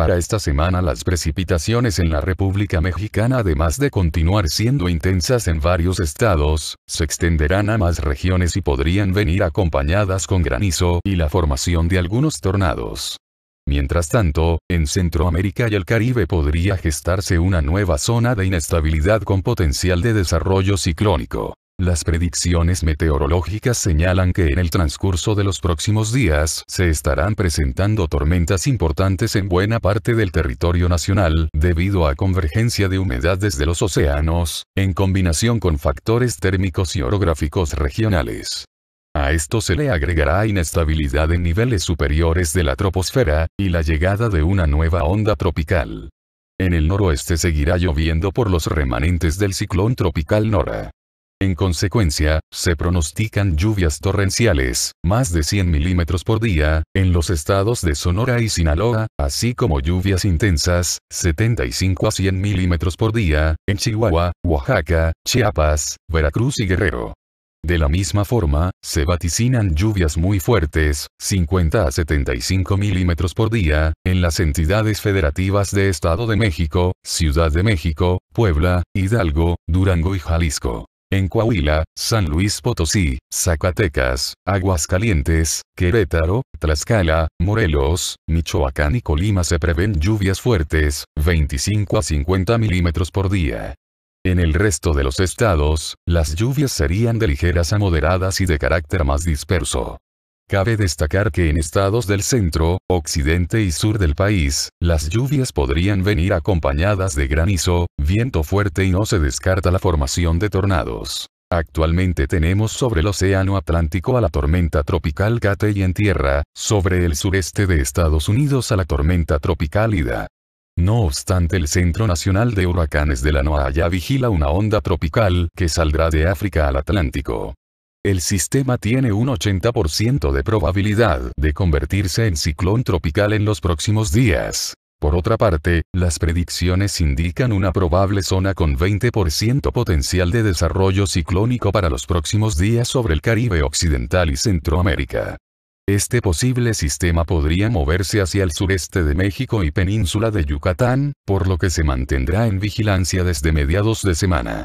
Para esta semana las precipitaciones en la República Mexicana además de continuar siendo intensas en varios estados, se extenderán a más regiones y podrían venir acompañadas con granizo y la formación de algunos tornados. Mientras tanto, en Centroamérica y el Caribe podría gestarse una nueva zona de inestabilidad con potencial de desarrollo ciclónico. Las predicciones meteorológicas señalan que en el transcurso de los próximos días se estarán presentando tormentas importantes en buena parte del territorio nacional debido a convergencia de humedad desde los océanos, en combinación con factores térmicos y orográficos regionales. A esto se le agregará inestabilidad en niveles superiores de la troposfera, y la llegada de una nueva onda tropical. En el noroeste seguirá lloviendo por los remanentes del ciclón tropical Nora. En consecuencia, se pronostican lluvias torrenciales, más de 100 milímetros por día, en los estados de Sonora y Sinaloa, así como lluvias intensas, 75 a 100 milímetros por día, en Chihuahua, Oaxaca, Chiapas, Veracruz y Guerrero. De la misma forma, se vaticinan lluvias muy fuertes, 50 a 75 milímetros por día, en las entidades federativas de Estado de México, Ciudad de México, Puebla, Hidalgo, Durango y Jalisco en Coahuila, San Luis Potosí, Zacatecas, Aguascalientes, Querétaro, Tlaxcala, Morelos, Michoacán y Colima se prevén lluvias fuertes, 25 a 50 milímetros por día. En el resto de los estados, las lluvias serían de ligeras a moderadas y de carácter más disperso. Cabe destacar que en estados del centro, occidente y sur del país, las lluvias podrían venir acompañadas de granizo, viento fuerte y no se descarta la formación de tornados. Actualmente tenemos sobre el Océano Atlántico a la tormenta tropical Kate y en tierra, sobre el sureste de Estados Unidos a la tormenta tropical Ida. No obstante el Centro Nacional de Huracanes de la NOAA ya vigila una onda tropical que saldrá de África al Atlántico. El sistema tiene un 80% de probabilidad de convertirse en ciclón tropical en los próximos días. Por otra parte, las predicciones indican una probable zona con 20% potencial de desarrollo ciclónico para los próximos días sobre el Caribe Occidental y Centroamérica. Este posible sistema podría moverse hacia el sureste de México y península de Yucatán, por lo que se mantendrá en vigilancia desde mediados de semana.